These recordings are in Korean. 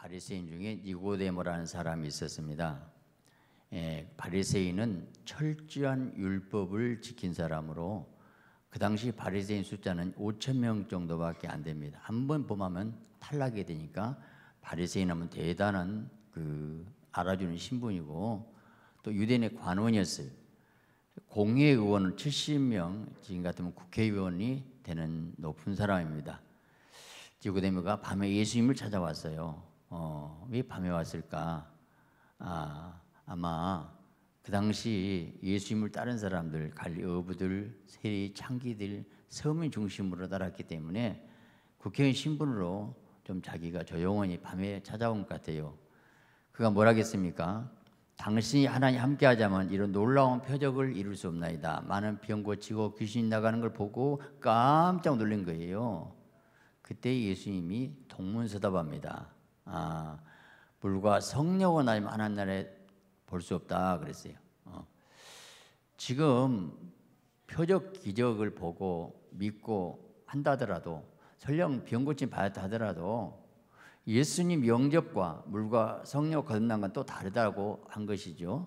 바리새인 중에 니고데모라는 사람이 있었습니다. 예, 바리새인은 철저한 율법을 지킨 사람으로 그 당시 바리새인 숫자는 5천 명 정도밖에 안 됩니다. 한번 범하면 탈락이 되니까 바리새인 하면 대단한 그 알아주는 신분이고 또 유대인의 관원이었어요. 공회 의원 70명 지금 같으면 국회의원이 되는 높은 사람입니다. 지구대미가 밤에 예수님을 찾아왔어요. 어, 왜 밤에 왔을까? 아, 아마 그 당시 예수님을 따른 사람들, 갈리어부들, 세리, 창기들, 서민 중심으로 따랐기 때문에 국회의원 신분으로 좀 자기가 조용히 밤에 찾아온 것 같아요. 그가 뭐라겠습니까? 당신이 하나님 함께 하자면 이런 놀라운 표적을 이룰 수 없나이다. 많은 병 고치고 귀신 나가는 걸 보고 깜짝 놀란 거예요. 그때 예수님이 동문서답합니다. 아, 불과 성령은 나니만 하나님 나라에 볼 수 없다 그랬어요. 어. 지금 표적 기적을 보고 믿고 한다더라도 설령 병 고침 받았다 하더라도 예수님 영접과 물과 성령 거듭난 건또 다르다고 한 것이죠.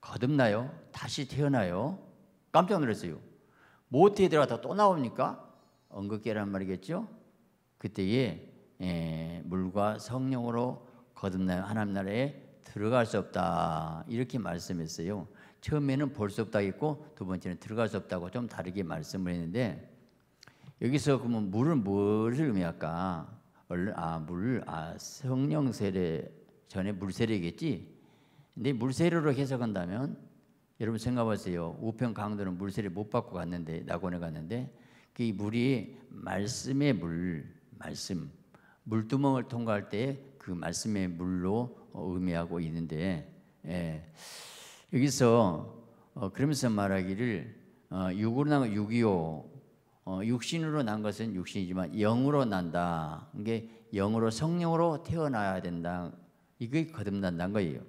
거듭나요? 다시 태어나요? 깜짝 놀랐어요. 모태에 뭐 들어갔다 또 나옵니까? 언급계란 말이겠죠? 그때에 예, 물과 성령으로 거듭나요. 하나님 나라에 들어갈 수 없다. 이렇게 말씀했어요. 처음에는 볼 수 없다 했고 두 번째는 들어갈 수 없다고 좀 다르게 말씀을 했는데 여기서 그러면 물을 뭐를 의미할까? 아, 물, 아, 성령 세례 전에 물 세례겠지? 근데 물 세례로 해석한다면 여러분 생각하세요. 우편 강도는 물 세례 못 받고 갔는데 낙원에 갔는데 그 물이 말씀의 물, 말씀 물두멍을 통과할 때 그 말씀의 물로 어, 의미하고 있는데 예. 여기서 어, 그러면서 말하기를 어, 육으로 난 육이요 어, 육신으로 난 것은 육신이지만 영으로 난다 이게 영으로 성령으로 태어나야 된다 이게 거듭난다는 거예요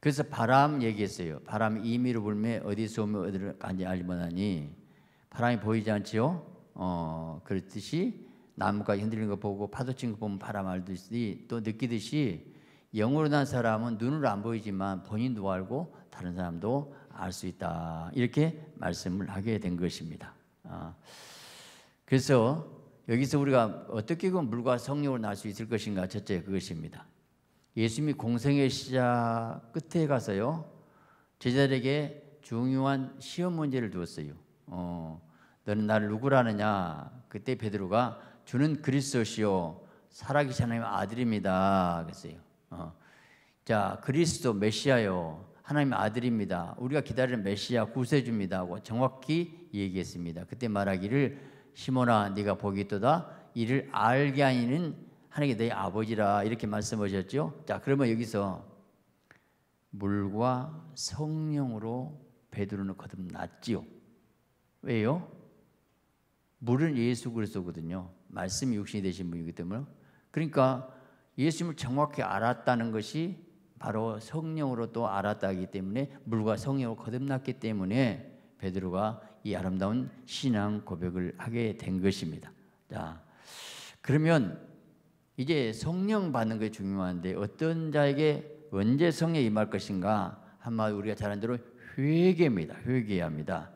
그래서 바람 얘기했어요 바람이 임의로 불매 어디서 오면 어디로 간지 알리못나니 바람이 보이지 않지요 어, 그렇듯이 나무가 흔들리는 거 보고 파도 친 거 보면 바람 알듯이 또 느끼듯이 영으로 난 사람은 눈으로 안 보이지만 본인도 알고 다른 사람도 알 수 있다. 이렇게 말씀을 하게 된 것입니다. 아, 그래서 여기서 우리가 어떻게 그 물과 성령으로 날 수 있을 것인가 첫째 그것입니다. 예수님이 공생의 시작 끝에 가서요 제자들에게 중요한 시험 문제를 두었어요. 어, 너는 나를 누구라느냐? 그때 베드로가 주는 그리스도시요 살아계신 하나님 아들입니다. 그랬어요. 어. 자 그리스도 메시아요 하나님의 아들입니다. 우리가 기다리는 메시아 구세주입니다 하고 정확히 얘기했습니다. 그때 말하기를 시몬아 네가 복이 있다 이를 알게 하니는 하나님이 너 아버지라 이렇게 말씀하셨죠. 자 그러면 여기서 물과 성령으로 베드로는 거듭났지요. 왜요? 물은 예수 그리스도거든요. 말씀이 육신이 되신 분이기 때문에 그러니까 예수님을 정확히 알았다는 것이 바로 성령으로 또 알았다기 때문에 물과 성령으로 거듭났기 때문에 베드로가 이 아름다운 신앙 고백을 하게 된 것입니다. 자, 그러면 이제 성령 받는 게 중요한데 어떤 자에게 언제 성령 임할 것인가 한마디 우리가 잘한 대로 회개입니다. 회개합니다.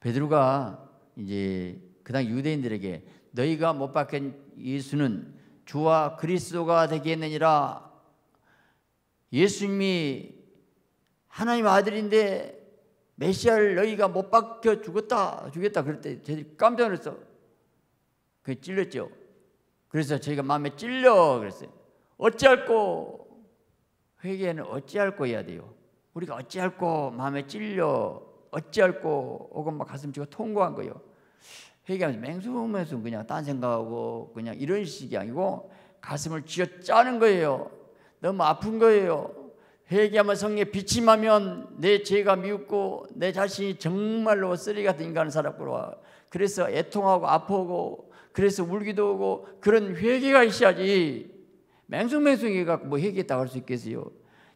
베드로가 이제 그당 유대인들에게 너희가 못 박힌 예수는 주와 그리스도가 되겠느니라. 예수님이 하나님 아들인데 메시아를 너희가 못 박혀 죽었다 죽였다 그랬더니 저희들이 깜짝 놀랐어. 그 찔렸죠. 그래서 저희가 마음에 찔려 그랬어요. 어찌할꼬 회개는 어찌할꼬 해야 돼요. 우리가 어찌할꼬 마음에 찔려 어찌할꼬 오고 막 가슴 치고 통고한 거예요. 회개하면서 맹수맹숭 그냥 딴 생각하고 그냥 이런 식이 아니고 가슴을 쥐어짜는 거예요. 너무 아픈 거예요. 회개하며 성에 비침하면 내 죄가 미웃고 내 자신이 정말로 쓰레기 같은 인간을 살았구나. 그래서 애통하고 아프고 그래서 울기도 하고 그런 회개가 있어야지 맹숭맹숭해가 뭐 회개했다고 할수 있겠어요.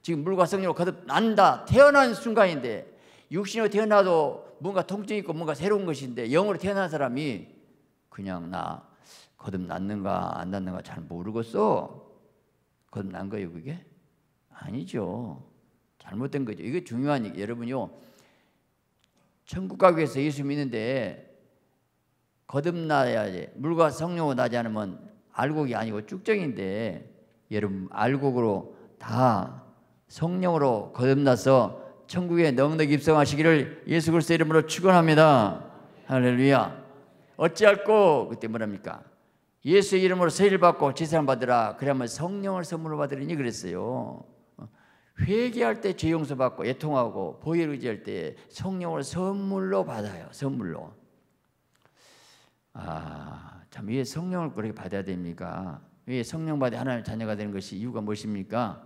지금 물과 성령으로 거듭난다 태어난 순간인데 육신으로 태어나도 뭔가 통증 있고 뭔가 새로운 것인데 영으로 태어난 사람이 그냥 나 거듭났는가 안 났는가 잘 모르겠어. 거듭난 거예요 그게? 아니죠. 잘못된 거죠. 이게 중요한 얘기. 여러분요. 천국 가기 위해서 예수 믿는데 거듭나야 돼. 물과 성령으로 나지 않으면 알곡이 아니고 쭉정인데 여러분 알곡으로 다 성령으로 거듭나서 천국에 넉넉히 입성하시기를 예수 그리스도 이름으로 축원합니다. 할렐루야. 어찌할꼬 그때 뭐랍니까? 예수 이름으로 세일 받고 제사를 받으라. 그래야 성령을 선물로 받으리니 그랬어요. 어, 회개할 때 죄 용서 받고 애통하고 보혈 의지할 때 성령을 선물로 받아요. 선물로. 아, 참왜 성령을 그렇게 받아야 됩니까? 왜 성령 받아 하나님의 자녀가 되는 것이 이유가 무엇입니까?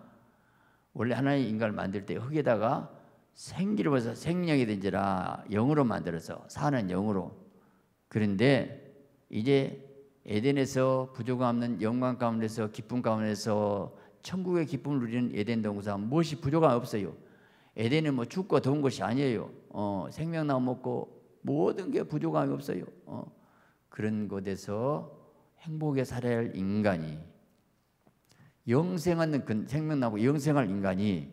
원래 하나님 인간을 만들 때 흙에다가 생기로서 생명이 된지라 영으로 만들어서 사는 영으로 그런데 이제 에덴에서 부족함 없는 영광 가운데서 기쁨 가운데서 천국의 기쁨을 누리는 에덴 동산 무엇이 부족함 없어요. 에덴은 뭐 춥고 더운 것이 아니에요. 어, 생명나무 먹고 모든 게 부족함이 없어요. 어, 그런 곳에서 행복에 살아야 할 인간이 영생하는 그 생명나무 영생할 인간이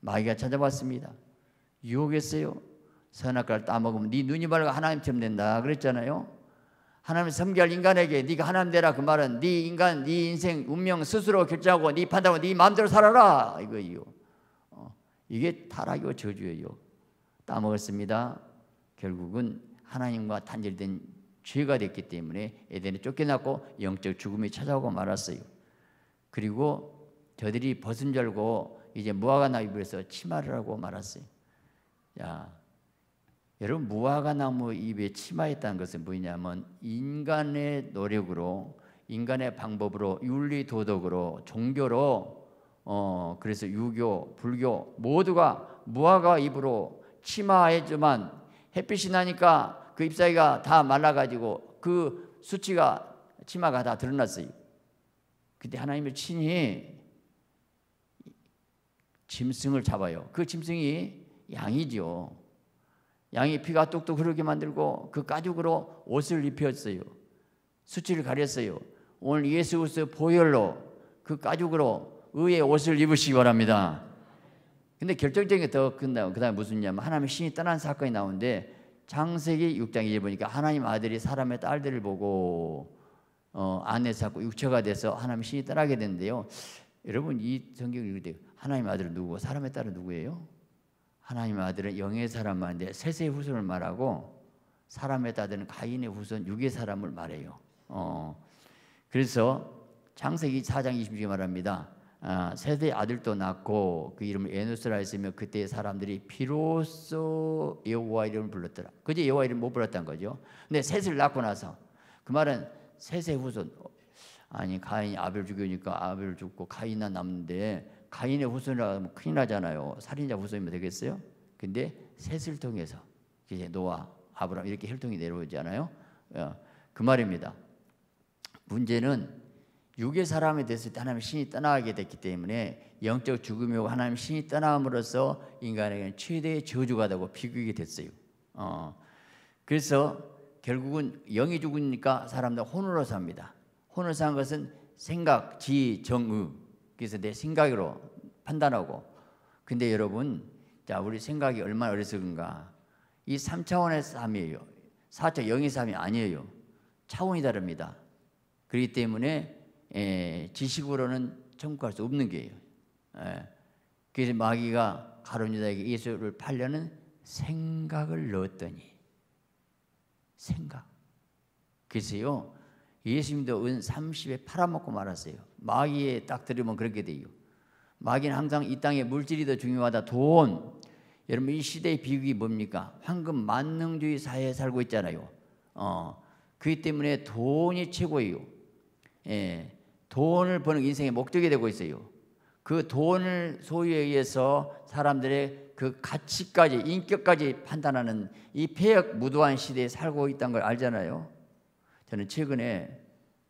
마귀가 찾아왔습니다. 유혹했어요. 선악과를 따먹으면 네 눈이 밝아 하나님처럼 된다 그랬잖아요. 하나님 섬길 인간에게 네가 하나님 되라 그 말은 네 인간 네 인생 운명 스스로 결정하고 네 판단하고 네 마음대로 살아라 이거예요. 어, 이게 타락이고 저주예요. 따먹었습니다. 결국은 하나님과 단절된 죄가 됐기 때문에 에덴에 쫓겨났고 영적 죽음이 찾아오고 말았어요. 그리고 저들이 벗은 줄 알고 이제 무화과 나비에서 치마를 하고 말았어요. 야, 여러분 무화과 나무 잎에 치마했다는 것은 뭐냐면 인간의 노력으로 인간의 방법으로 윤리 도덕으로 종교로 어 그래서 유교 불교 모두가 무화과 잎으로 치마했지만 햇빛이 나니까 그 잎사귀가 다 말라가지고 그 수치가 치마가 다 드러났어요. 그때 하나님의 친히 짐승을 잡아요. 그 짐승이 양이죠. 양이 피가 뚝뚝 흐르게 만들고 그 가죽으로 옷을 입혔어요. 수치를 가렸어요. 오늘 예수 그리스 보혈로 그 가죽으로 의의 옷을 입으시기 바랍니다. 근데 결정적인 게더 끝나요. 그 다음에 무슨 냐면 하나님의 신이 떠난 사건이 나오는데 창세기 6장 1절 보니까 하나님 아들이 사람의 딸들을 보고 어, 안에서 자 육체가 돼서 하나님의 신이 떠나게 되는데요. 여러분 이 성경 읽을 때 하나님 아들은 누구고 사람의 딸은 누구예요? 하나님 의 아들은 영의 사람 말인데 셋의 후손을 말하고 사람의 아들은 가인의 후손 육의 사람을 말해요. 어. 그래서 창세기 4장 26에 말합니다. 아, 세대 아들도 낳고 그 이름을 에노스라 했으며 그때 사람들이 비로소 여호와 이름을 불렀더라. 그제 여호와 이름 못 불렀다는 거죠. 근데 셋을 낳고 나서 그 말은 셋의 후손 아니 가인이 아벨 죽이니까 아벨 죽고 가인만 남는데 가인의 후손이라면 큰일 나잖아요. 살인자 후손이면 되겠어요? 근데 셋을 통해서 이제 노아, 아브라함 이렇게 혈통이 내려오잖아요. 어, 그 말입니다. 문제는 육의 사람이 됐을 때 하나님 신이 떠나게 됐기 때문에 영적 죽음이 고 하나님 신이 떠남으로써 인간에게는 최대의 저주가 되고 비극이 됐어요. 어. 그래서 결국은 영이 죽으니까 사람들 혼으로 삽니다. 혼을 산 것은 생각, 지, 정의 그래서 내 생각으로 판단하고 근데 여러분 자 우리 생각이 얼마나 어리석은가 이 3차원의 삶이에요 4차 영의 삶이 아니에요 차원이 다릅니다 그렇기 때문에 에, 예, 지식으로는 천국 갈수 없는 게예요 에, 예. 그래서 마귀가 가론유다에게 예수를 팔려는 생각을 넣었더니 생각 그래서요 예수님도 은 30에 팔아먹고 말았어요 마귀에 딱 들으면 그렇게 돼요. 마귀는 항상 이 땅에 물질이 더 중요하다. 돈. 여러분 이 시대의 비극이 뭡니까? 황금 만능주의 사회에 살고 있잖아요. 어. 그기 때문에 돈이 최고예요. 예. 돈을 버는 인생의 목적이 되고 있어요. 그 돈을 소유에 의해서 사람들의 그 가치까지 인격까지 판단하는 이 폐역 무도한 시대에 살고 있다는 걸 알잖아요. 저는 최근에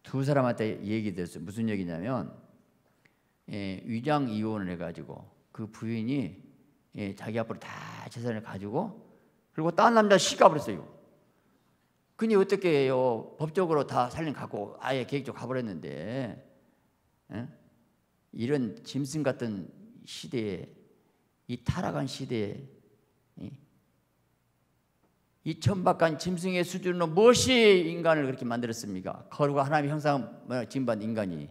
두 사람한테 얘기됐어요. 무슨 얘기냐면 예, 위장 이혼을 해가지고 그 부인이 예, 자기 앞으로 다 재산을 가지고 그리고 다 남자 시가버렸어요. 근데 어떻게 해요? 법적으로 다 살림 갖고 아예 계획적 가버렸는데 예? 이런 짐승 같은 시대에 이 타락한 시대에 이 천박한 짐승의 수준으로 무엇이 인간을 그렇게 만들었습니까? 거룩한 하나님의 형상 진반 인간이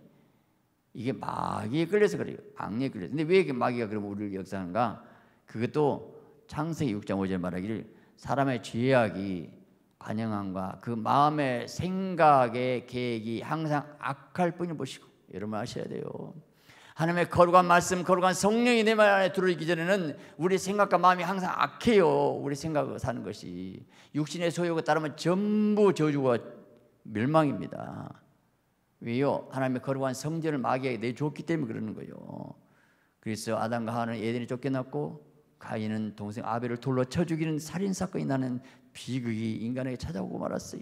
이게 마귀에 끌려서 그래요. 악에 끌려서. 근데 왜이게 마귀가 그럼 우리를 역사하는가? 그것도 창세기 6장 5절 말하기를 사람의 죄악이 관영함과 그 마음의 생각의 계획이 항상 악할 뿐이 보시고 여러분 아셔야 돼요. 하나님의 거룩한 말씀, 거룩한 성령이 내 말 안에 들어있기 전에는 우리 생각과 마음이 항상 악해요. 우리 생각으 사는 것이 육신의 소욕에 따르면 전부 저주와 멸망입니다. 왜요? 하나님의 거룩한 성전을 마귀에게 내줬기 때문에 그러는 거예요. 그래서 아담과 하는 예덴에 쫓겨났고 가인은 동생 아벨을 돌로 쳐 죽이는 살인 사건이 나는 비극이 인간에게 찾아오고 말았어요.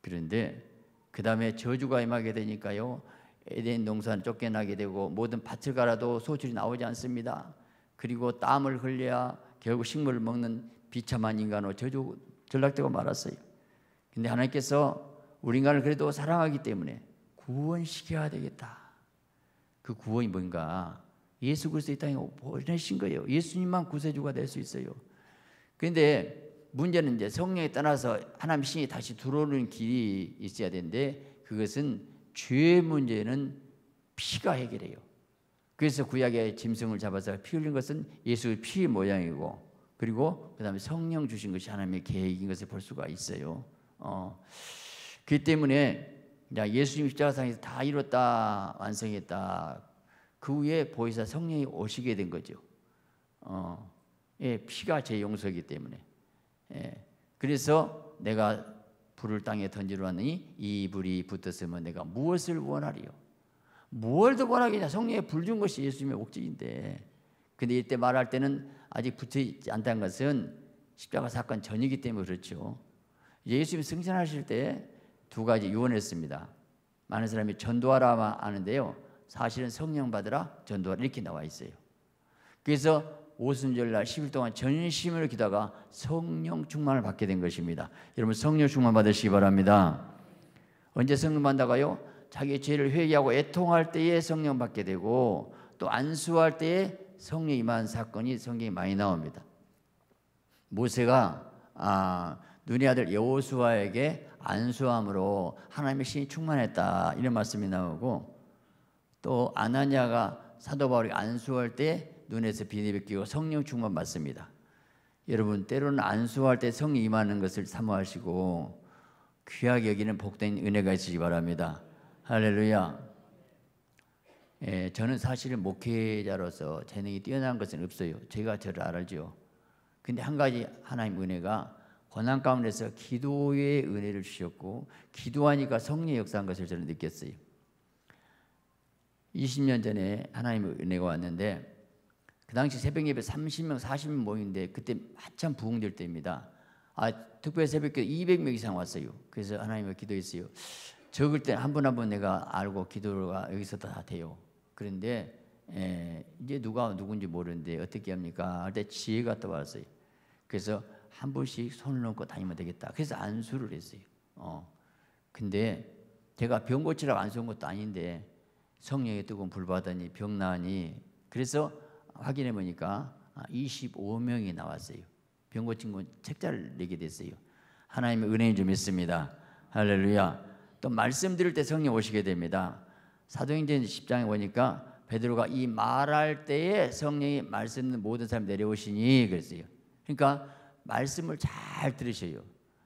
그런데 그 다음에 저주가 임하게 되니까요. 에덴 농사는 쫓겨나게 되고 모든 밭을 갈아도 소출이 나오지 않습니다. 그리고 땀을 흘려야 결국 식물을 먹는 비참한 인간으로 저주 전락되고 말았어요. 근데 하나님께서 우리 인간을 그래도 사랑하기 때문에 구원시켜야 되겠다. 그 구원이 뭔가 예수 그리스도 이 땅에 보내신 거예요. 예수님만 구세주가 될 수 있어요. 그런데 문제는 이제 성령에 따라서 하나님 신이 다시 들어오는 길이 있어야 되는데 그것은 죄의 문제는 피가 해결해요. 그래서 구약의 짐승을 잡아서 피 흘린 것은 예수의 피의 모양이고 그리고 그다음에 성령 주신 것이 하나님의 계획인 것을 볼 수가 있어요. 어. 그 때문에 예수님 십자가상에서 다 이뤘다 완성했다. 그 후에 보이사 성령이 오시게 된 거죠. 어. 예, 피가 제 용서이기 때문에. 예. 그래서 내가 불을 땅에 던지러 하니 이 불이 붙었으면 내가 무엇을 원하리요? 무엇 더 원하겠냐? 성령에 불준 것이 예수님의 목적인데. 근데 이때 말할 때는 아직 붙어 있지 않다는 것은 십자가 사건 전이기 때문에 그렇죠. 예수님이 승천하실 때 두 가지 유언했습니다. 많은 사람이 전도하라 하는데요. 사실은 성령 받으라 전도하라 이렇게 나와 있어요. 그래서 오순절날 10일 동안 전심을 기다가 성령 충만을 받게 된 것입니다. 여러분 성령 충만 받으시기 바랍니다. 언제 성령 받다가요? 자기 죄를 회개하고 애통할 때에 성령 받게 되고 또 안수할 때에 성령 임한 사건이 성경에 많이 나옵니다. 모세가 아, 눈의 아들 여호수아에게 안수함으로 하나님의 신이 충만했다 이런 말씀이 나오고 또아나니가 사도 바울이 안수할 때 눈에서 비늘이 끼고 성령 충만 받습니다. 여러분 때로는 안수할 때 성이 임하는 것을 사모하시고 귀하게 여기는 복된 은혜가 있으시기 바랍니다. 할렐루야. 예, 저는 사실 목회자로서 재능이 뛰어난 것은 없어요. 제가 저를 알죠. 근데 한 가지 하나님 은혜가 고난 가운데서 기도의 은혜를 주셨고 기도하니까 성리의 역사한 것을 저는 느꼈어요. 20년 전에 하나님의 은혜가 왔는데 그 당시 새벽 예배 30명, 40명 모인데 그때 한참 부흥될 때입니다. 아, 특별 새벽교 200명 이상 왔어요. 그래서 하나님을 기도했어요. 적을 때 한 분 한 분 내가 알고 기도가 여기서 다 돼요. 그런데 에, 예, 이제 누가 누군지 모르는데 어떻게 합니까? 할때 지혜가 떠왔어요. 그래서 한 분씩 손을 놓고 다니면 되겠다. 그래서 안수를 했어요. 어. 근데 제가 병 고치라고 안수한 것도 아닌데 성령의 뜨거운 불 받으니 병 나니 그래서 확인해 보니까 25명이 아, 나왔어요. 병고 친구 책자를 내게 됐어요. 하나님의 은혜 좀 있습니다. 할렐루야. 또 말씀 드릴 때 성령 오시게 됩니다. 사도행전 10장에 보니까 베드로가 이 말할 때에 성령이 말씀 는 모든 사람 내려오시니 그랬어요. 그러니까 말씀을 잘 들으셔요.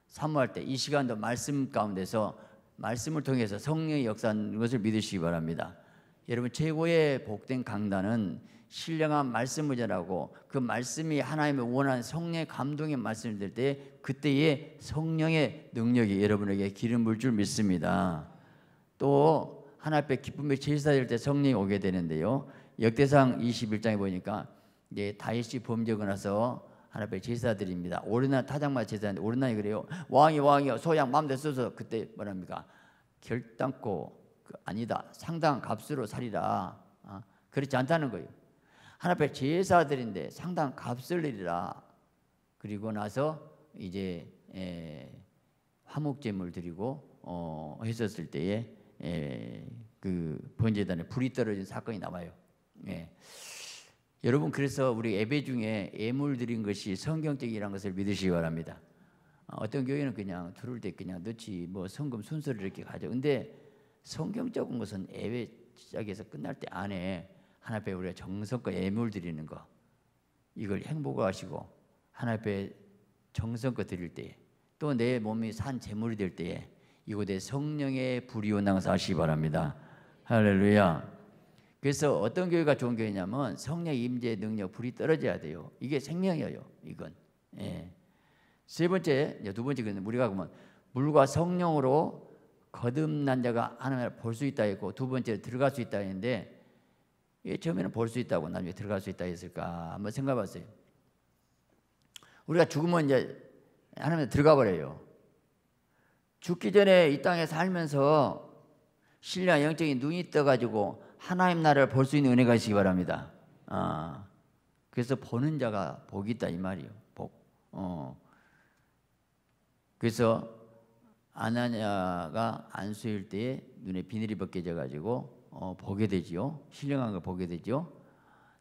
사모할 때 이 시간도 말씀 가운데서 말씀을 통해서 성령이 역사하는 것을 믿으시기 바랍니다. 여러분 최고의 복된 강단은 신령한 말씀을 전하고 그 말씀이 하나님의 원하는 성령의 감동의 말씀을 들때 그때의 성령의 능력이 여러분에게 기름 을줄 믿습니다. 또하나 앞에 기쁨의 제사 될때 성령이 오게 되는데요. 역대상 21장에 보니까 이제 예, 다윗이 범죄하고 나서 하나 앞에 제사 드립니다. 오르나 타작마 제사인데 오르나이 그래요. 왕이 왕이여 소양 맘대로 써서 그때 뭐랍니까? 결단코 그 아니다. 상당한 값으로 살이라. 아, 어? 그렇지 않다는 거예요. 하나님의 제사들인데 상당한 값을 내리라. 그리고 나서 이제 에, 예, 화목제물 드리고 어, 했었을 때에 에, 예, 그 번제단에 불이 떨어진 사건이 나와요 예. 여러분 그래서 우리 예배 중에 예물 드린 것이 성경적이라는 것을 믿으시기 바랍니다. 어, 어떤 교회는 그냥 들을때 그냥 넣지 뭐 성금 순서를 이렇게 가져. 근데 성경적인 것은 애배 시작에서 끝날 때 안에 하나님께 우리가 정성껏 애물 드리는 거 이걸 행복하시고 하나님께 정성껏 드릴 때 또 내 몸이 산 재물이 될 때에 이곳에 성령의 불이 온당사 하시기 바랍니다. 할렐루야. 그래서 어떤 교회가 좋은 교회냐면 성령 임재 능력 불이 떨어져야 돼요. 이게 생명이에요. 이건. 예. 세 번째, 두 번째 우리가 보면 물과 성령으로 거듭난 자가 하나님을 볼 수 있다 했고 두 번째 들어갈 수 있다 했는데 예, 처음에는 볼 수 있다고 나중에 들어갈 수 있다 했을까 한번 생각해봤어요. 우리가 죽으면 이제 하나님에 들어가 버려요. 죽기 전에 이 땅에 살면서 신뢰와 영적인 눈이 떠가지고 하나님 나라를 볼 수 있는 은혜가 있시기 바랍니다. 어. 그래서 보는 자가 복이 있다 이 말이요. 복. 어. 그래서 아나냐가 안수일 때에 눈에 비늘이 벗겨져 가지고 어, 보게 되지요. 신령한 걸 보게 되지요.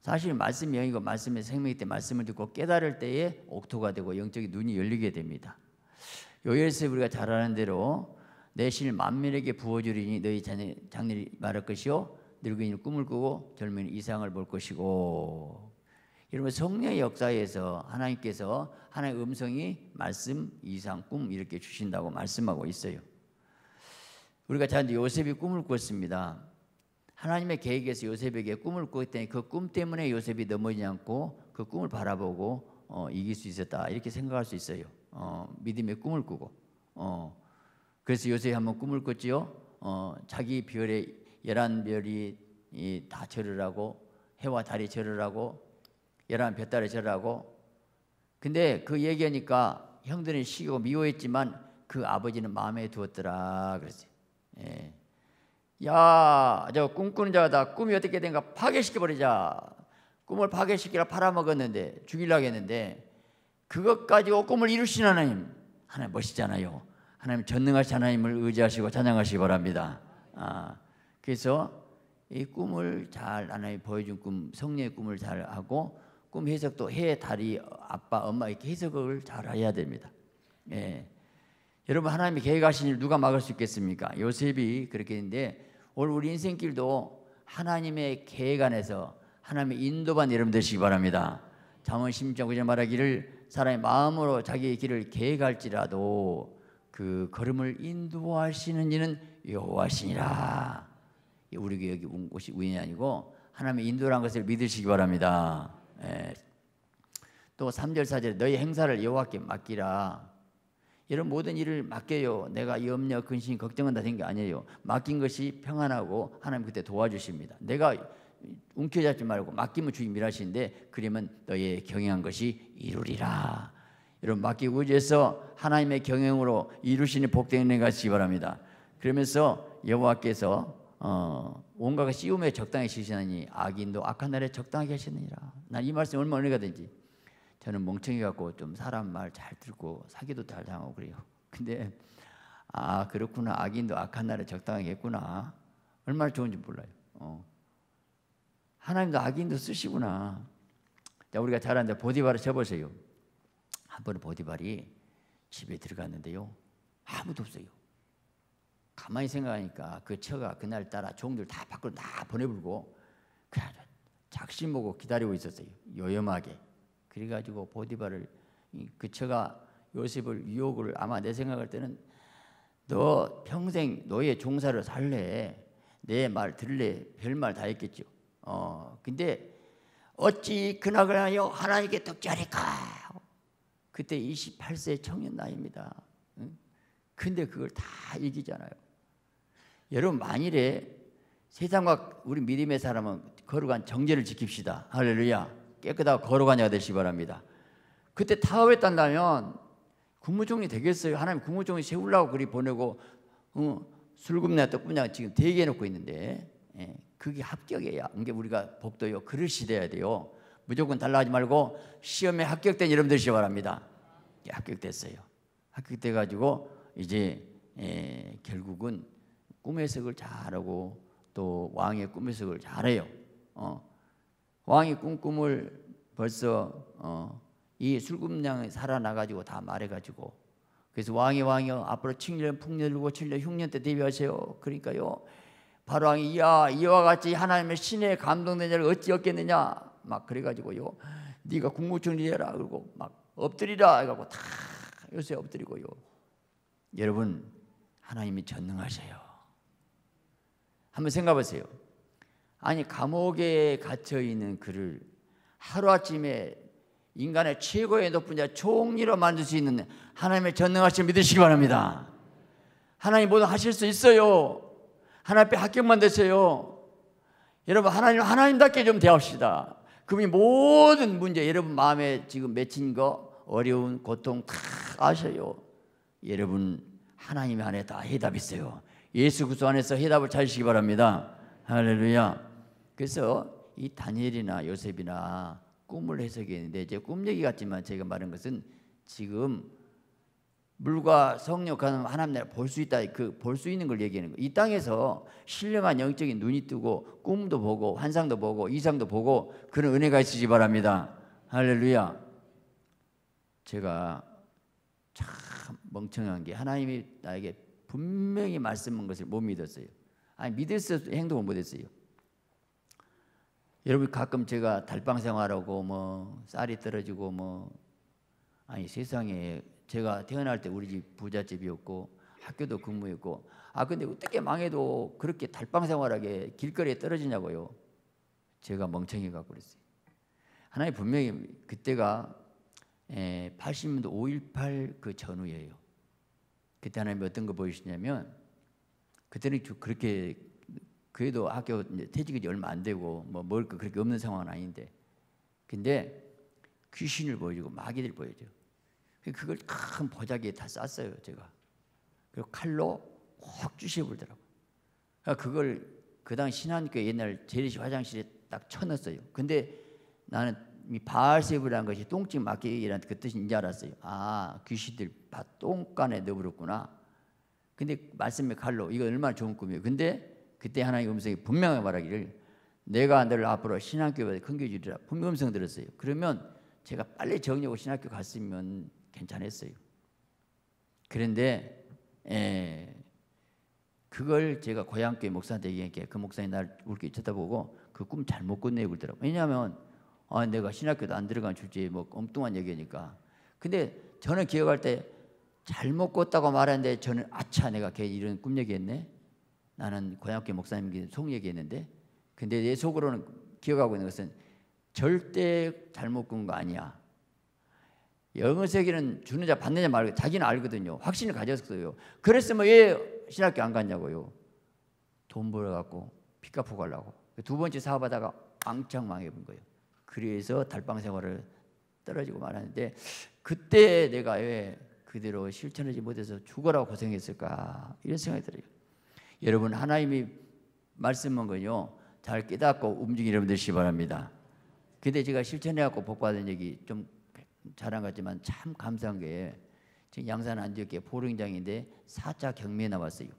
사실 말씀이 영이고 말씀의 생명이 때 말씀을 듣고 깨달을 때에 옥토가 되고 영적인 눈이 열리게 됩니다. 요엘서 우리가 잘 아는 대로 내 신을 만민에게 부어주리니 너희 자녀, 장렬이 말할 것이요 늙은이는 꿈을 꾸고 젊은이 이상을 볼 것이고 여러분 성령의 역사에서 하나님께서 하나의 음성이 말씀, 이상, 꿈 이렇게 주신다고 말씀하고 있어요. 우리가 자 요셉이 꿈을 꿨습니다. 하나님의 계획에서 요셉에게 꿈을 꾸었더니 그 꿈 때문에 요셉이 넘어지지 않고 그 꿈을 바라보고 어, 이길 수 있었다 이렇게 생각할 수 있어요. 어, 믿음의 꿈을 꾸고 어, 그래서 요셉이 한번 꿈을 꿨지요. 어, 자기 별에 열한 별이 다 절을 하고 해와 달이 절을 하고 열한 볕달에 절하고 근데 그 얘기하니까 형들은 시기고 미워했지만 그 아버지는 마음에 두었더라 그러지. 예. 야, 저 꿈꾸는 자가 다 꿈이 어떻게 된가 파괴시켜 버리자. 꿈을 파괴시키라 팔아먹었는데 죽이려고 했는데 그것 가지고 꿈을 이루신 하나님, 하나님 멋있잖아요. 하나님 전능하신 하나님을 의지하시고 찬양하시기 바랍니다. 아, 그래서 이 꿈을 잘 하나님 보여준 꿈, 성령의 꿈을 잘 하고 꿈 해석도 해, 달이, 아빠, 엄마 이렇게 해석을 잘 해야 됩니다. 예. 여러분 하나님이 계획하신 일 누가 막을 수 있겠습니까? 요셉이 그렇게 했데 오늘 우리 인생길도 하나님의 계획 안에서 하나님의 인도만 여러분 되시기 바랍니다. 잠언 1장 9절 말하기를 사람의 마음으로 자기의 길을 계획할지라도 그 걸음을 인도하시는 이는 여호와시니라. 우리가 여기 온 곳이 우연이 아니고 하나님의 인도라는 것을 믿으시기 바랍니다. 예. 또 3절 4절 너희 행사를 여호와께 맡기라. 이런 모든 일을 맡겨요. 내가 염려, 근심, 걱정은 다된 게 아니에요. 맡긴 것이 평안하고 하나님 그때 도와주십니다. 내가 움켜잡지 말고 맡기면 주님 일하시는데 그러면 너희의 경영한 것이 이루리라. 이런 맡기고 의지해서 하나님의 경영으로 이루시는 복된 은혜 가지기 바랍니다. 그러면서 여호와께서 어, 온갖 씌움에 적당히 쉬시나니 악인도 악한 날에 적당히 하시느니라. 난 이말씀 얼마나 은혜가 된지. 저는 멍청이 같고 좀 사람 말 잘 듣고 사기도 잘 당하고 그래요. 근데 아 그렇구나 악인도 악한 날에 적당히 했구나. 얼마나 좋은지 몰라요. 어. 하나님도 악인도 쓰시구나. 자 우리가 잘 아는데 보디발을 쳐보세요. 한번 보디발이 집에 들어갔는데요. 아무도 없어요. 가만히 생각하니까 그 처가 그날 따라 종들 다 밖으로 다 보내불고 그냥 작심 보고 기다리고 있었어요. 요염하게. 그래가지고 보디바를 그 처가 요셉을 유혹을 아마 내 생각할 때는 너 평생 너의 종사를 살래 내 말 들래 별말다 했겠죠. 어 근데 어찌 그나을 하여 하나님께 독자리까? 그때 28세 청년 나이입니다. 응? 근데 그걸 다 이기잖아요. 여러분 만일에 세상과 우리 믿음의 사람은 거룩한 정제를 지킵시다. 할렐루야. 깨끗하고 거룩한 자가 되시기 바랍니다. 그때 타협했단다면 국무총리 되겠어요. 하나님 국무총리 세우려고 그리 보내고 어, 술금내가 떡분야 지금 대기해 놓고 있는데 예, 그게 합격이에요. 이게 우리가 복도요. 그릇이 돼야 돼요. 무조건 달라하지 말고 시험에 합격된 여러분 되시기 바랍니다. 예, 합격됐어요. 합격돼가지고 이제 예, 결국은 꿈 해석을 잘하고 또 왕의 꿈 해석을 잘해요. 어, 왕이 꿈 꿈을 벌써 어, 이 술금량이 살아나가지고 다 말해가지고 그래서 왕이 왕이 앞으로 7년 풍년이고 7년 흉년 때 대비하세요. 그러니까요. 바로 왕이 야 이와 같이 하나님의 신에 감동된 자를 어찌 얻겠느냐 막 그래가지고요. 네가 국무총리 해라 그러고 막 엎드리라 해가고 다 요새 엎드리고요. 여러분 하나님이 전능하세요. 한번 생각하세요. 아니 감옥에 갇혀 있는 그를 하루아침에 인간의 최고의 높은 자 총리로 만들 수 있는 하나님의 전능하심 믿으시기 바랍니다. 하나님 모두 하실 수 있어요. 하나님 앞에 합격만 되세요. 여러분 하나님 하나님답게 좀 대합시다. 그분이 모든 문제 여러분 마음에 지금 맺힌 거 어려운 고통 다 아셔요. 여러분 하나님 안에 다 해답 있어요. 예수 그리스도 안에서 해답을 찾으시기 바랍니다. 할렐루야. 그래서 이 다니엘이나 요셉이나 꿈을 해석했는데 이제 꿈 얘기 같지만 제가 말한 것은 지금 물과 성육하는 하나님 나볼수 있다 그 볼 수 있는 걸 얘기하는 거이 땅에서 신령한 영적인 눈이 뜨고 꿈도 보고 환상도 보고 이상도 보고 그런 은혜가 있으시 바랍니다 할렐루야 제가 참 멍청한 게 하나님이 나에게 분명히 말씀한 것을 못 믿었어요. 아니 믿었어요. 행동을 못 했어요. 여러분 가끔 제가 달방 생활하고 뭐 쌀이 떨어지고 뭐 아니 세상에 제가 태어날 때 우리 집 부잣집이었고 학교도 근무했고 아 근데 어떻게 망해도 그렇게 달방 생활하게 길거리에 떨어지냐고요. 제가 멍청해 갖고 그랬어요. 하나님 분명히 그때가 80년도 예, 5.18 그 전후예요. 그때 하나님이 어떤 거 보이시냐면 그때는 그렇게 그래도 학교 퇴직이 얼마 안 되고 뭐 먹을 거 그렇게 없는 상황은 아닌데 근데 귀신을 보여주고 마귀들 보여줘. 그걸 큰 보자기에 다 쌌어요 제가. 그리고 칼로 확 주시해 불더라고. 요 그러니까 그걸 그 당 신한교 옛날 재래식 화장실에 딱쳐놨어요 근데 나는 바알세브라는 것이 똥집 맡기기라는 그 뜻인지 알았어요. 아 귀신들 바 똥간에 넣어버렸구나. 근데 말씀의 칼로 이거 얼마나 좋은 꿈이에요. 근데 그때 하나님 음성이 분명히 말하기를 내가 너를 앞으로 신학교에 큰교주리라 분명 음성 들었어요. 그러면 제가 빨리 정리하고 신학교 갔으면 괜찮았어요. 그런데 에, 예, 그걸 제가 고향교회 목사한테 얘기했기에 그 목사님 날 울게 쳐다보고 그 꿈 잘못 꿨네요 그러더라고요. 왜냐하면 아, 내가 신학교도 안 들어간 주제에 뭐 엉뚱한 얘기니까. 근데 저는 기억할 때 잘못 꿨다고 말하는데 저는 아차 내가 걔 이런 꿈 얘기했네. 나는 고향교 목사님께 속 얘기했는데. 근데 내 속으로는 기억하고 있는 것은 절대 잘못 꾼 거 아니야. 영어세계는 주는 자 받는 자 말고 자기는 알거든요. 확신을 가졌어요. 그랬으면 왜 신학교 안 갔냐고요. 돈 벌어갖고 빚 갚고 가려고. 두 번째 사업하다가 왕창 망해본 거예요. 그리해서 달방 생활을 떨어지고 말았는데 그때 내가 왜 그대로 실천하지 못해서 죽어라 고생했을까 이런 생각이 들어요. 여러분 하나님이 말씀은요 잘 깨닫고 움직이려면 되시기 바랍니다. 근데 제가 실천해갖고 복받은 얘기 좀 자랑 같지만 참 감사한 게 지금 양산 안지역의 보령장인데 사자 경매 나왔어요.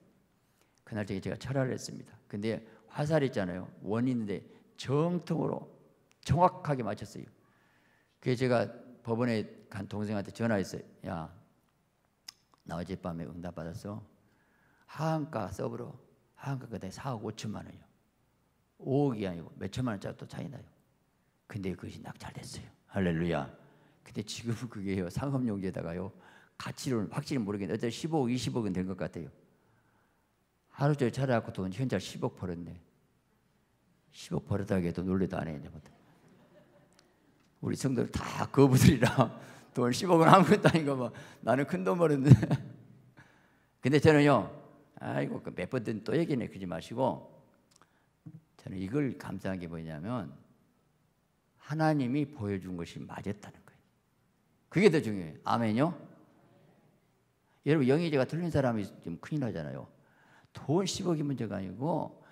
그날 제가 철화를 했습니다. 근데 화살 있잖아요. 원인데 정통으로 정확하게 맞췄어요. 그게 제가 법원에 간 동생한테 전화했어요. 야, 나 어젯밤에 응답 받았어. 하한가 서브로 하한가 그때 4억 5천만 원이요. 5억이 아니고 몇 천만 원짜리 또 차이 나요. 근데 그것이 낙찰됐어요. 할렐루야. 근데 지금은 그게요. 상업용지에다가요. 가치로 확실히 모르겠는데 어째 15억, 20억은 된 것 같아요. 하루 종일 차려갖고 돈 현찰 10억 벌었네. 10억 벌었다고 해도 놀래도 안 했는데 우리 성도들 다 거부들이라 뭐 돈 10억은 아무것도 아닌 거뭐 나는 큰 돈 벌었는데 근데 저는요 아이고 그 몇 번든 또 얘기네 그러지 마시고 저는 이걸 감사한 게 뭐냐면 하나님이 보여준 것이 맞았다는 거예요 그게 더 중요해요 아멘요 여러분 영의제가 틀린 사람이 좀 큰일 나잖아요 돈 10억이 문제가 아니고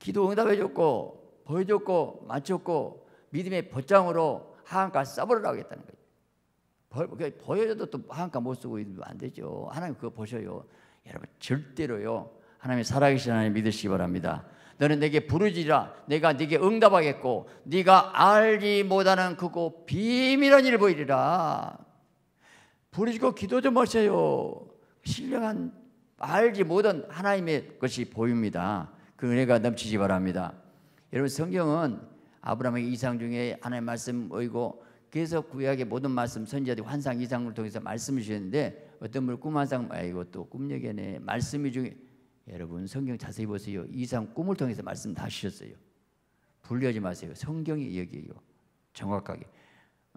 기도 응답해줬고 보여줬고 맞췄고 믿음의 보장으로 하한가 써버리라고 했다는 거예요. 그 보여줘도 또 하한가 못 쓰고 있으면 안 되죠. 하나님 그거 보셔요. 여러분 절대로요. 하나님 살아계신 하나님 믿으시기 바랍니다. 너는 내게 부르지라 내가 네게 응답하겠고 네가 알지 못하는 그고 비밀한 일 보이리라. 부르시고 기도 좀 하세요. 신령한 알지 못한 하나님의 것이 보입니다. 그 은혜가 넘치지 바랍니다. 여러분 성경은 아브라함의 이상 중에 하나의 말씀 어이고 계속 구약의 모든 말씀 선지자들이 환상 이상을 통해서 말씀을 주셨는데 어떤 분 꿈환상 말고 또 꿈 얘기네 말씀이 중에 여러분 성경 자세히 보세요 이상 꿈을 통해서 말씀 다하셨어요불리하지 마세요 성경이 여기예요 정확하게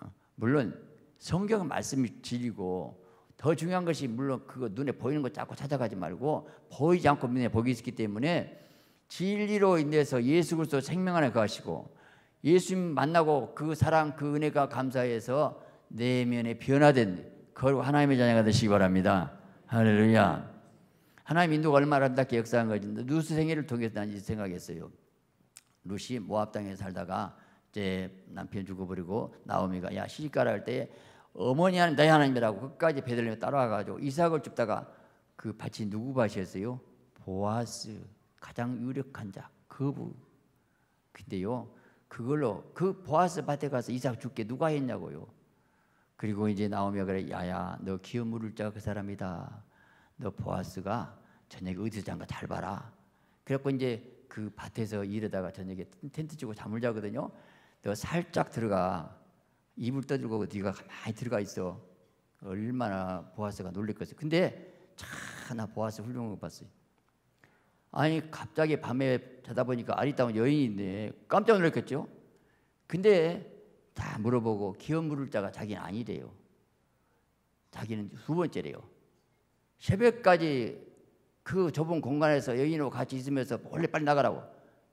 어, 물론 성경 은 말씀이 진리고 더 중요한 것이 물론 그거 눈에 보이는 거 자꾸 찾아가지 말고 보이지 않고 눈에 보기 있기 때문에 진리로 인해서 예수 그리스도 생명 안에 거하시고 예수님 만나고 그 사랑, 그 은혜가 감사해서 내면에 변화된 걸 하나님의 자녀가 되시기 바랍니다. 할렐루야. 하나님 인도가 얼마나 아름답게 역사한 것인데 루스 생애를 통해서 난이 생각했어요. 루시 모압 땅에 살다가 제 남편 죽어버리고 나오미가 야 시집 가라 할 때 어머니 하나님 나의 하나님이라고 끝까지 베들레헴 따라와가지고 이삭을 줍다가 그 밭이 누구 밭이었어요? 보아스 가장 유력한 자 거부. 근데요 그걸로 그 보아스 밭에 가서 이삭 죽게 누가 했냐고요. 그리고 이제 나오며 그래 야야 너 기어 물을 자가 그 사람이다. 너 보아스가 저녁에 어디서 잔가 잘 봐라. 그래갖고 이제 그 밭에서 일하다가 저녁에 텐트 치고 잠을 자거든요. 너 살짝 들어가 이불 떠들고 네가 그 가만히 들어가 있어. 얼마나 보아스가 놀랬겠어. 근데 차나 보아스 훌륭한 거 봤어요. 아니 갑자기 밤에 자다 보니까 아리따운 여인이 있네 깜짝 놀랐겠죠. 근데 다 물어보고 기업 물을 자가 자기는 아니래요. 자기는 두 번째래요. 새벽까지 그 좁은 공간에서 여인하고 같이 있으면서 몰래 빨리 나가라고.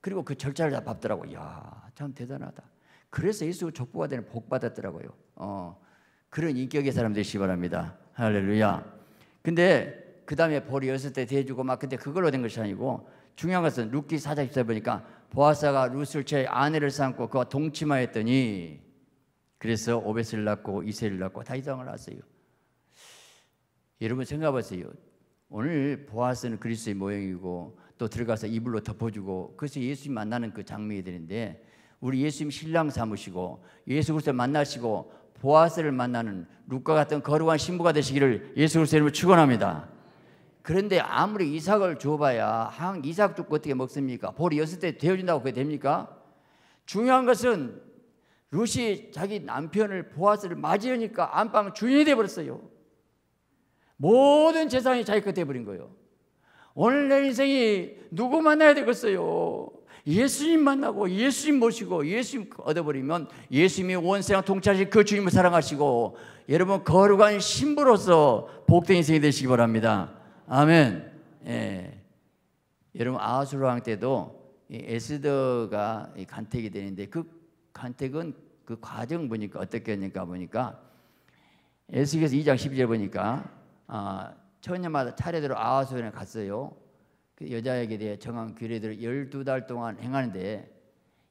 그리고 그 절차를 다 밟더라고. 야, 참 대단하다. 그래서 예수 족보가 되는 복 받았더라고요. 어, 그런 인격의 사람 들이시기 바랍니다. 할렐루야. 근데 그 다음에 볼이 여섯 대 대주고 막 그때 그걸로 된 것이 아니고 중요한 것은 룻기 사장 14 보니까 보아사가 룻을 제 아내를 삼고 그와 동침하였더니 그래서 오벳을 낳고 이세를 낳고 다이당을 낳았어요. 여러분 생각해보세요. 오늘 보아스는 그리스의 모형이고 또 들어가서 이불로 덮어주고 그래서 예수님 만나는 그장면이들는데 우리 예수님 신랑 삼으시고 예수 그리스도 만나시고 보아스를 만나는 루카 같은 거룩한 신부가 되시기를 예수 그리스도 이름으로 축원합니다. 그런데 아무리 이삭을 줘봐야 항 이삭 죽고 어떻게 먹습니까? 볼이 여섯 대 되어준다고 그게 됩니까? 중요한 것은 루시 자기 남편을 보아스를 맞이하니까 안방 주인이 되버렸어요 모든 재산이 자기 것 돼버린 거예요. 오늘 내 인생이 누구 만나야 되겠어요? 예수님 만나고 예수님 모시고 예수님 얻어버리면 예수님이 원세랑 통치하실 그 주님을 사랑하시고 여러분 거룩한 신부로서 복된 인생이 되시기 바랍니다. 아멘. 예. 여러분 아하수르 왕 때도 에스더가 간택이 되는데 그 간택은 그 과정 보니까 어떻게니까 보니까 에스겔서 2장 12절 보니까 아, 처녀마다 차례대로 아하수르에 갔어요. 그 여자에게 대해 정한 규례들을 12달 동안 행하는데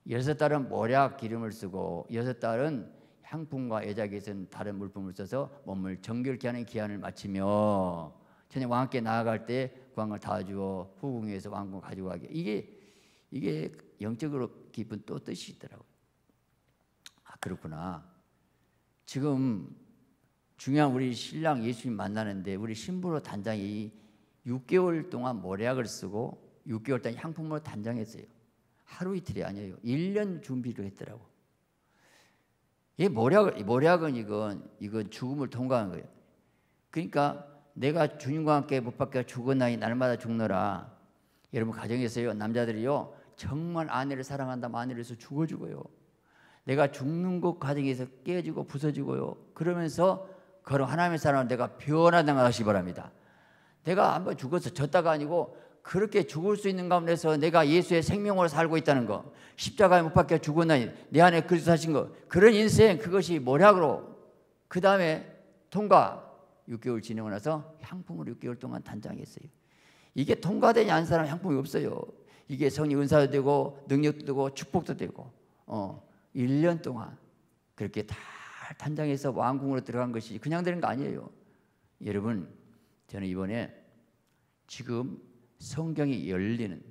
여섯 달은 모략 기름을 쓰고 여섯 달은 향품과 애작에 쓴 다른 물품을 써서 몸을 정결케 하는 기한을 마치며 전에 왕께 나아갈 때 구왕을 그 다 주어 후궁에서 왕궁 가지고 가게. 이게 이게 영적으로 깊은 또 뜻이 있더라고요. 아 그렇구나. 지금 중요한 우리 신랑 예수님 만나는데 우리 신부로 단장이 6개월 동안 모략을 쓰고 6개월 동안 향품으로 단장했어요. 하루 이틀이 아니에요. 1년 준비를 했더라고. 이 모략, 모략은 이건, 이건 죽음을 통과한 거예요. 그러니까 내가 주님과 함께 못 박혀 죽었나니 날마다 죽노라. 여러분 가정에서요 남자들이요 정말 아내를 사랑한다면 아내를 위해서 죽어 죽어요. 내가 죽는 곳 가정에서 깨지고 부서지고요. 그러면서 그런 하나님의 사랑을 내가 변화당하시 바랍니다. 내가 한번 죽어서 졌다가 아니고 그렇게 죽을 수 있는 가운데서 내가 예수의 생명으로 살고 있다는 거, 십자가에 못 박혀 죽었나니 내 안에 그리스도 하신 거, 그런 인생 그것이 모략으로 그 다음에 통과 6개월 지내고 나서 향품을 6개월 동안 단장했어요. 이게 통과되지 않은 사람 향품이 없어요. 이게 성령 은사도 되고 능력도 되고 축복도 되고 어 1년 동안 그렇게 다 단장해서 왕궁으로 들어간 것이 그냥 되는 거 아니에요. 여러분 저는 이번에 지금 성경이 열리는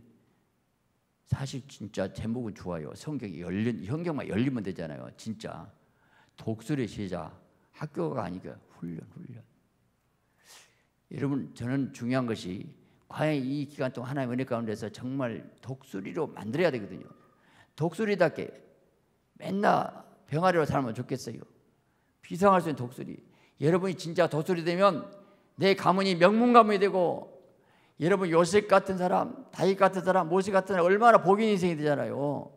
사실 진짜 제목은 좋아요. 성경이 열린 성경만 열리면 되잖아요. 진짜 독수리 시작 학교가 아니고 훈련 훈련 여러분 저는 중요한 것이 과연 이 기간 동안 하나님의 은혜 가운데서 정말 독수리로 만들어야 되거든요. 독수리답게 맨날 병아리로 살면 좋겠어요. 비상할 수 있는 독수리. 여러분이 진짜 독수리 되면 내 가문이 명문 가문이 되고 여러분 요셉 같은 사람, 다윗 같은 사람, 모세 같은 사람 얼마나 복인 인생이 되잖아요.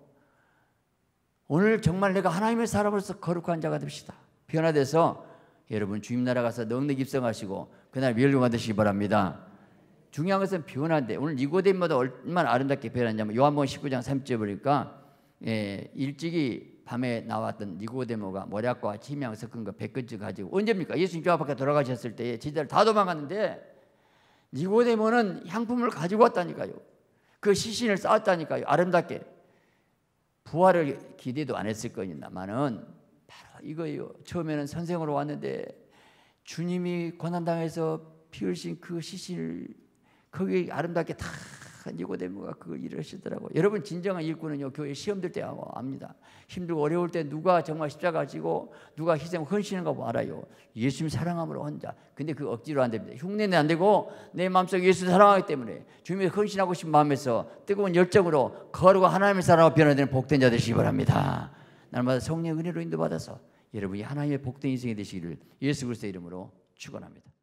오늘 정말 내가 하나님의 사람으로서 거룩한 자가 됩시다. 변화돼서 여러분 주님 나라 가서 넉넉 입성하시고 그날 멸류 받으시기 바랍니다. 중요한 것은 변화인데 오늘 니고데모도 얼마나 아름답게 변했냐면 요한복음 19장 3절 보니까 예, 일찍이 밤에 나왔던 니고데모가 모략과 침향 섞은 거 백건지 가지고 언제입니까? 예수님 앞에 돌아가셨을 때 제자들 다 도망갔는데 니고데모는 향품을 가지고 왔다니까요. 그 시신을 쌓았다니까요. 아름답게 부활을 기대도 안 했을 거니다만은 바로 이거요 처음에는 선생으로 왔는데 주님이 고난당해서피 흘신 그 시신을 거기 아름답게 다 니고데모가 그걸 이루시더라고요. 여러분 진정한 일꾼은요 교회 시험들 때 아, 압니다. 힘들고 어려울 때 누가 정말 십자가 지고 누가 희생 헌신한가 뭐 알아요. 예수님 사랑함으로 혼자. 근데 그 억지로 안 됩니다. 흉내는 안 되고 내 마음속 예수 사랑하기 때문에 주님의 헌신하고 싶은 마음에서 뜨거운 열정으로 거룩한 하나님의 사랑으로 변화되는 복된 자 되시기 바랍니다. 날마다 뭐 성령의 은혜로 인도받아서 여러분이 하나님의 복된 인생이 되시기를 예수 그리스도의 이름으로 축원합니다.